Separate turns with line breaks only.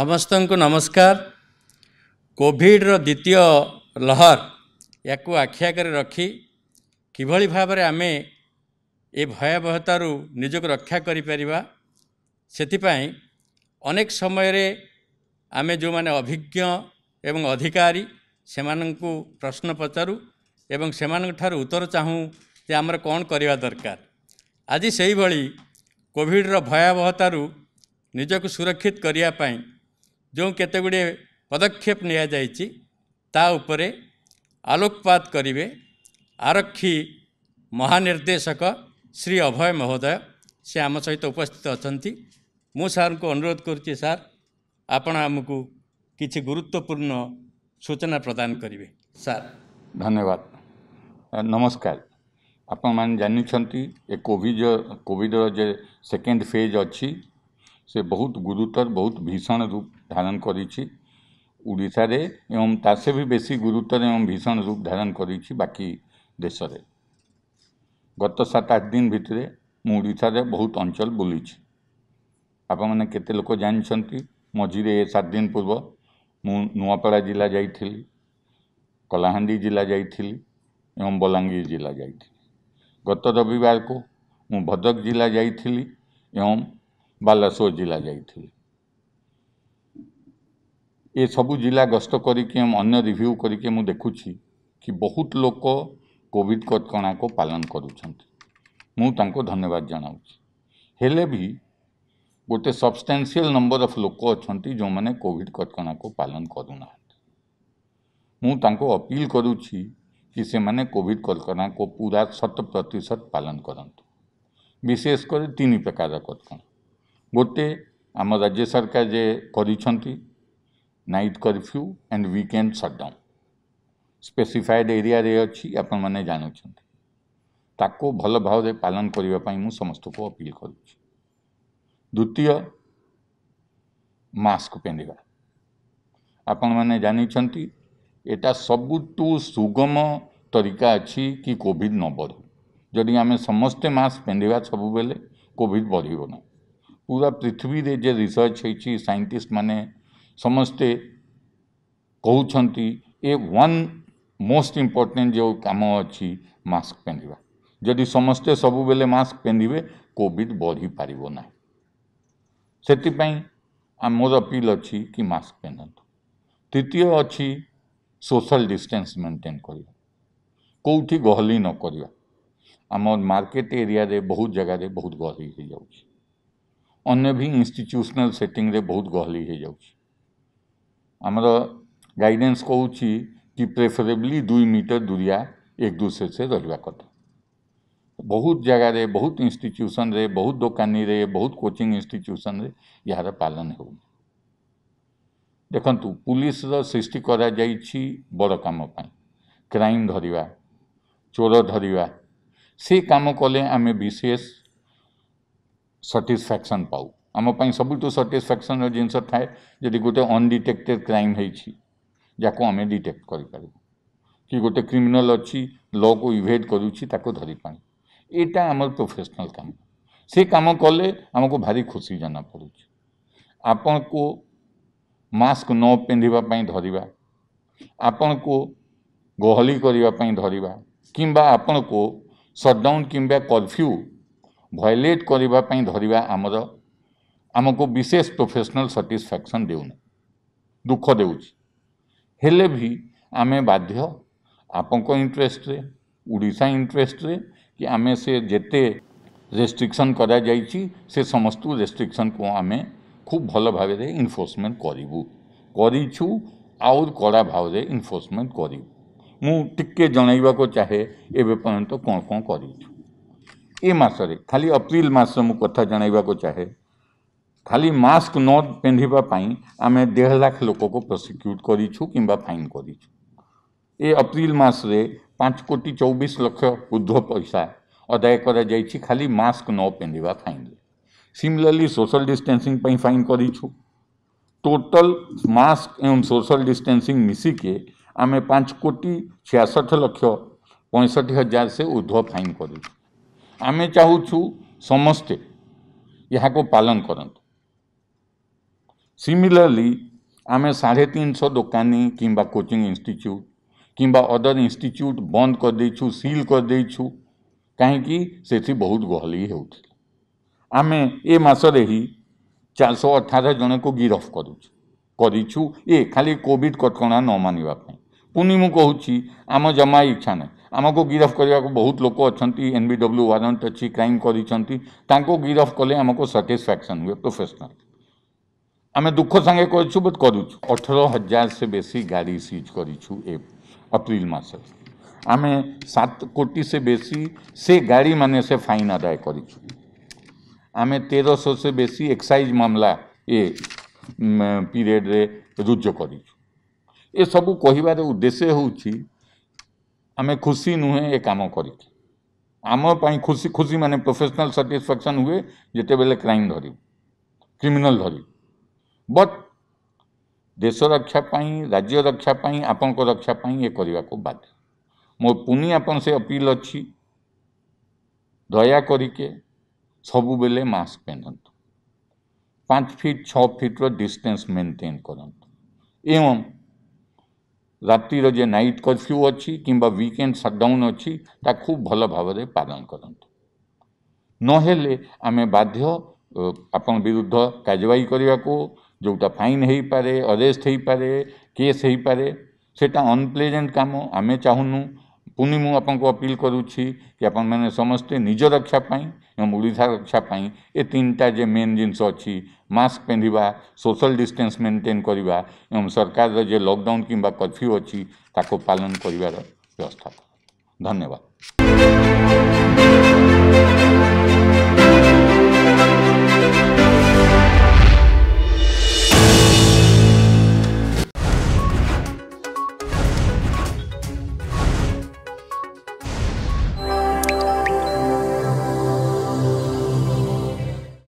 ସମସ୍ତଙ୍କୁ ନମସ୍କାର କୋଭିଡ଼ର ଦ୍ୱିତୀୟ ଲହର ୟାକୁ ଆଖି ଆଗରେ ରଖି କିଭଳି ଭାବରେ ଆମେ ଏ ଭୟାବହତାରୁ ନିଜକୁ ରକ୍ଷା କରିପାରିବା ସେଥିପାଇଁ ଅନେକ ସମୟରେ ଆମେ ଯେଉଁମାନେ ଅଭିଜ୍ଞ ଏବଂ ଅଧିକାରୀ ସେମାନଙ୍କୁ ପ୍ରଶ୍ନ ପଚାରୁ ଏବଂ ସେମାନଙ୍କଠାରୁ ଉତ୍ତର ଚାହୁଁ ଯେ ଆମର କ'ଣ କରିବା ଦରକାର ଆଜି ସେହିଭଳି କୋଭିଡ଼ର ଭୟାବହତାରୁ ନିଜକୁ ସୁରକ୍ଷିତ କରିବା ପାଇଁ ଯେଉଁ କେତେ ଗୁଡ଼ିଏ ପଦକ୍ଷେପ ନିଆଯାଇଛି ତା ଉପରେ ଆଲୋକପାତ କରିବେ ଆରକ୍ଷୀ ମହାନିର୍ଦ୍ଦେଶକ ଶ୍ରୀ ଅଭୟ ମହୋଦୟ ସେ ଆମ ସହିତ ଉପସ୍ଥିତ ଅଛନ୍ତି ମୁଁ ସାର୍ଙ୍କୁ ଅନୁରୋଧ କରୁଛି ସାର୍ ଆପଣ ଆମକୁ କିଛି ଗୁରୁତ୍ୱପୂର୍ଣ୍ଣ ସୂଚନା ପ୍ରଦାନ କରିବେ ସାର୍
ଧନ୍ୟବାଦ ନମସ୍କାର ଆପଣମାନେ ଜାଣିଛନ୍ତି ଏ କୋଭିଡ଼ କୋଭିଡ଼ର ଯେ ସେକେଣ୍ଡ ଫେଜ୍ ଅଛି से बहुत गुरुतर बहुत भीषण रूप धारण करशारे एवं भी बेसी गुरुतर एवं भीषण रूप धारण करशे गत सात आठ दिन भितर मुझे बहुत अंचल बुली आप मैंने लोक जानते मझीरे सात दिन पूर्व मु नुआपड़ा जिला जा कलाहां जिला जा बलांगीर जिला जा गत रविवार को मु भद्रक जिला जा बालासोर जिला जा सबू जिला गस्त करू कर देखुची कि बहुत लोक कोविड कटका को पालन करूँ धन्यवाद हेले भी गोटे सबस्टेनसीयल नंबर अफ लोक अच्छा जो मैंने कॉविड कटका को पालन करूना मुझे अपिल करुच्ची कि से मैंने कॉविड कटका को पूरा शत प्रतिशत पालन करूँ विशेषकर तीन प्रकार कटका गोटे आम राज्य सरकार जे कर night curfew and weekend shutdown specified area अच्छी आप जानूं ताको भल भाव पालन करने मु समस्त को अपील द्वितीय मास्क पिंधा आपण मैंने जानी एटा सबुठ सुगम तरीका अच्छी कि कोविड न बढ़ू जदि आम समस्ते मास्क पिंधा सब बेले कोविड बढ़ना पूरा पृथ्वी रे जे रिसर्च हो सैंटिस्ट मैंने समस्ते कहते ए वन मोस्ट इम्पोर्टेन्ट जो कम अच्छी मस्क पिंधा जदि समस्ते सब बेले मास्क पिंधे कॉविड बढ़ी पार से मोर अपिल अच्छी कि मस्क पिंधतु तृतीय अच्छी सोशल डिस्टेंस मेंटेन करिया कौटी गहली नक आम मार्केट एरिया बहुत जगह बहुत गहली हो जाए ଅନ୍ୟ ଭି ଇନଷ୍ଟିଚ୍ୟୁସନାଲ୍ ସେଟିଂରେ ବହୁତ ଗହଳି ହୋଇଯାଉଛି ଆମର ଗାଇଡ଼େନ୍ସ କହୁଛି କି ପ୍ରେଫରେବଲି ଦୁଇ ମିଟର ଦୂରିଆ ଏକ ଦୁସରେ ସେ ରହିବା କଥା ବହୁତ ଜାଗାରେ ବହୁତ ଇନଷ୍ଟିଚ୍ୟୁସନ୍ରେ ବହୁତ ଦୋକାନୀରେ ବହୁତ କୋଚିଂ ଇନଷ୍ଟିଚ୍ୟୁସନ୍ରେ ଏହାର ପାଳନ ହେଉନି ଦେଖନ୍ତୁ ପୁଲିସର ସୃଷ୍ଟି କରାଯାଇଛି ବଡ଼ କାମ ପାଇଁ କ୍ରାଇମ୍ ଧରିବା ଚୋର ଧରିବା ସେ କାମ କଲେ ଆମେ ବିଶେଷ सटिसफैक्शन पाऊ आम सब सटिसफैक्शन जिनस थाए जी गोटे अनडिटेक्टेड क्राइम होमें डिटेक्ट कर कि गोटे क्रिमिनाल अच्छी ल को इेड करुच्ची प्रोफेसनाल कम से कम कले आमको भारी खुशी जाना पड़े आपण को मस्क न पिंधापी धरवा आपण को गहली करने धरवा किंबा आपण को सटडाउन किंबा कर्फ्यू भयलेट करने धरवा आमर आम को विशेष प्रोफेसनाल साटिस्फैक्शन देना दुख दे आम बाध्य इंटरेस्ट रे इंटरेस्ट कि आम से जिते रेस्ट्रिक्शन कर समस्त रेस्ट्रिक्शन को आम खूब भल भाव इनफोर्समेंट करू करा भाव इनफोर्समेंट करे मुके जनवाक चाहे एवं पर्यटन कौन कौन करूँ मस खाली अप्रिल मस कथा जन चाहे खाली मस्क न पिंधापी आम दे लाख लोक को प्रसिक्यूट कर फाइन कर अप्रिल मस कोटी चौबीस लक्ष ऊर्ध पैसा अदाय कर खाली मस्क न पिंधा fine similarly social distancing fine करूँ टोटल मास्क एवं सोशल डिस्टेंसिंग मिसिके आम पांच कोटी छियासठ लक्ष पैंसठ हजार से ऊर्ध फाइन करूँ आम चाहू समस्ते यहाँ को पालन करते सिमिलरली आम साढ़े तीन सौ दोकानी कि कोचिंग इनट्यूट कि अदर इनट्यूट बंद करदे सिल करदे कहीं से बहुत गहली हो आम ए ही चार शौ अठार जन को गिरफ कर खाली कोविड कटक न मानवाप पुनी मु कहूँ आम जमा इच्छा ना आम को गिरफ करवाक बहुत लोग अच्छा एन बी डब्ल्यू वारंट अच्छी क्राइम कर गिरफ कले आमको साटिस्फैक्शन हुए प्रोफेसनाल आम दुख सागे बट करुँ अठर हजार से बेसी गाड़ी सीज करप्रिल मस आम सात कोटी से बेस से गाड़ी मान से फाइन आदाय करें तेरश से बेस एक्साइज मामला ए पीरियड रुजु कर सबू कह उद्देश्य हूँ ଆମେ ଖୁସି ନୁହେଁ ଏ କାମ କରିକି ଆମ ପାଇଁ ଖୁସି ଖୁସି ମାନେ ପ୍ରୋଫେସନାଲ୍ ସାଟିସ୍ଫ୍ୟାକ୍ସନ୍ ହୁଏ ଯେତେବେଳେ କ୍ରାଇମ୍ ଧରିବୁ କ୍ରିମିନାଲ୍ ଧରିବୁ ବଟ୍ ଦେଶ ରକ୍ଷା ପାଇଁ ରାଜ୍ୟ ରକ୍ଷା ପାଇଁ ଆପଣଙ୍କ ରକ୍ଷା ପାଇଁ ଏ କରିବାକୁ ବାଧ୍ୟ ମୋ ପୁଣି ଆପଣ ସେ ଅପିଲ୍ ଅଛି ଦୟା କରିକି ସବୁବେଳେ ମାସ୍କ ପିନ୍ଧନ୍ତୁ ପାଞ୍ଚ ଫିଟ୍ ଛଅ ଫିଟ୍ର ଡିଷ୍ଟାନ୍ସ ମେଣ୍ଟେନ୍ କରନ୍ତୁ ଏବଂ रातिर जे नाइट कर्फ्यू अच्छी कि विकेड सटडाउन अच्छी ता खूब भल भाव पालन करूँ नमें बाध्य आप विरुद्ध कार्यवाही करने को जोटा फाइन हो पाए अरेस्ट हो पाए केस हो पाए सेटा अनप्लेजेंट कम आम चाहूनु ପୁଣି ମୁଁ ଆପଣଙ୍କୁ ଅପିଲ୍ କରୁଛି କି ଆପଣମାନେ ସମସ୍ତେ ନିଜ ରକ୍ଷା ପାଇଁ ଏବଂ ଓଡ଼ିଶା ରକ୍ଷା ପାଇଁ ଏ ତିନିଟା ଯେ ମେନ୍ ଜିନିଷ ଅଛି ମାସ୍କ ପିନ୍ଧିବା ସୋସିଆଲ୍ ଡିଷ୍ଟାନ୍ସ ମେଣ୍ଟେନ୍ କରିବା ଏବଂ ସରକାରର ଯେ ଲକଡାଉନ୍ କିମ୍ବା କର୍ଫ୍ୟୁ ଅଛି ତାକୁ ପାଳନ କରିବାର ବ୍ୟବସ୍ଥା ଧନ୍ୟବାଦ